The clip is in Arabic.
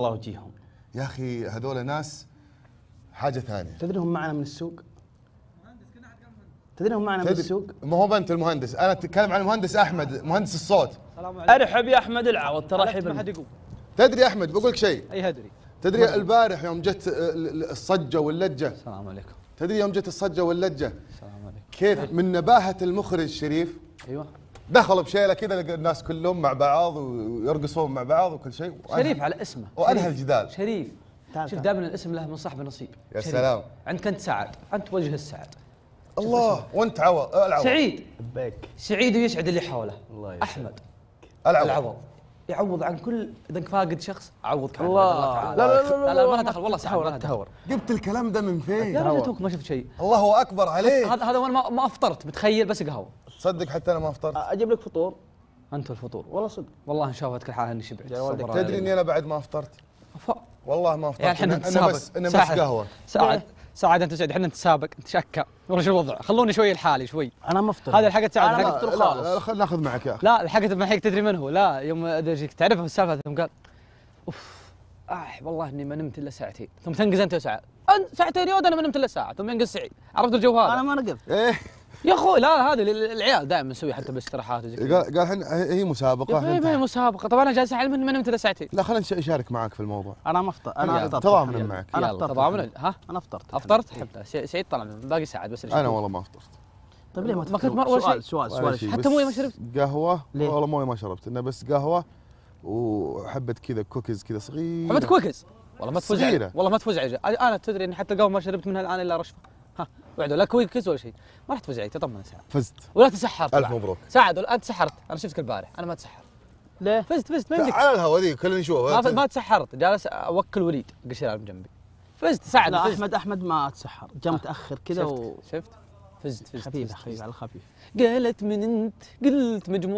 الله وجيههم يا اخي هذول ناس حاجه ثانيه تدري هم معنا من السوق تدري هم معنا من السوق ما هو انت المهندس انا اتكلم عن المهندس احمد مهندس الصوت السلام عليكم ارحب يا احمد العوض ترحب تدري يا احمد بقول لك شيء اي ادري تدري مهندس. البارح يوم جت آه، الصجه واللجه السلام عليكم تدري يوم جت الصجه واللجه السلام عليكم كيف من نباهه المخرج شريف ايوه دخل بشيله كذا الناس كلهم مع بعض ويرقصون مع بعض وكل شيء شريف على اسمه وانهى الجدال شريف شوف دائما الاسم له من صاحب نصيب يا شريف. سلام عندك انت سعد انت وجه السعد الله وانت عوض العوض سعيد بك سعيد ويسعد اللي حوله الله يسعد. احمد العوض, العوض. يعوض عن كل اذا فاقد شخص عوض كان الله لا لا لا لا ما دخل والله تهور تهور جبت الكلام ده من فين؟ لا لا توك ما شفت شيء الله اكبر عليك هذا هذا وانا ما افطرت بتخيل بس قهوه تصدق حتى انا ما افطرت اجيب لك فطور انت الفطور والله صدق والله ان شاء الله اني شبعت تدري اني انا بعد ما افطرت والله ما افطرت يعني انا بس انا بس قهوه ساعد سعد انت سعد احنا نتسابق نتشكى والله شو الوضع خلوني شوي لحالي شوي انا مفطر هذا الحق سعد انا مفطر خالص خلنا ناخذ معك يا اخي لا الحق معك تدري من هو لا يوم ادري تعرفه السالفه ثم قال اوف اح آه، والله اني ما نمت الا ساعتين ثم تنقز انت ساعه ساعتين يود انا ما نمت الا ساعه ثم ينقز سعيد عرفت الجو هذا انا ما نقزت إيه. يا اخوي لا هذا العيال دائما نسوي حتى بالاستراحات وزي قال قال هي مسابقه ما هي مسابقه طبعا انا جالس اعلم من متى ساعتين لا خلينا نشارك معك في الموضوع انا ما افطر انا افطرت تضامنا معك انا افطرت تضامنا ها انا افطرت افطرت سعيد إيه. طلع باقي ساعات بس انا والله ما افطرت طيب ليه ما تفطرت؟ ما اول شيء سؤال سؤال حتى مويه ما شربت قهوه والله مويه ما شربت انه بس قهوه وحبه كذا كوكيز كذا صغيره حبه كوكيز والله ما تفوز والله ما تفوز انا تدري ان حتى القهوه ما شربت منها الان الا رشفه وعدوا لا كويكس ولا شيء ما راح تفوز علي تطمن سعد فزت ولا تسحرت الف مبروك سعد انت تسحرت انا شفتك البارح انا ما تسحرت ليه؟ فزت فزت ما على الهواء ذي كلنا نشوفها ما, ما تسحرت جالس اوكل وليد قشير جنبي فزت سعد لا فزت. احمد احمد ما تسحر جاء آه. متاخر كذا و... شفت فزت فزت خفيف على الخفيف قالت من انت قلت مجموعة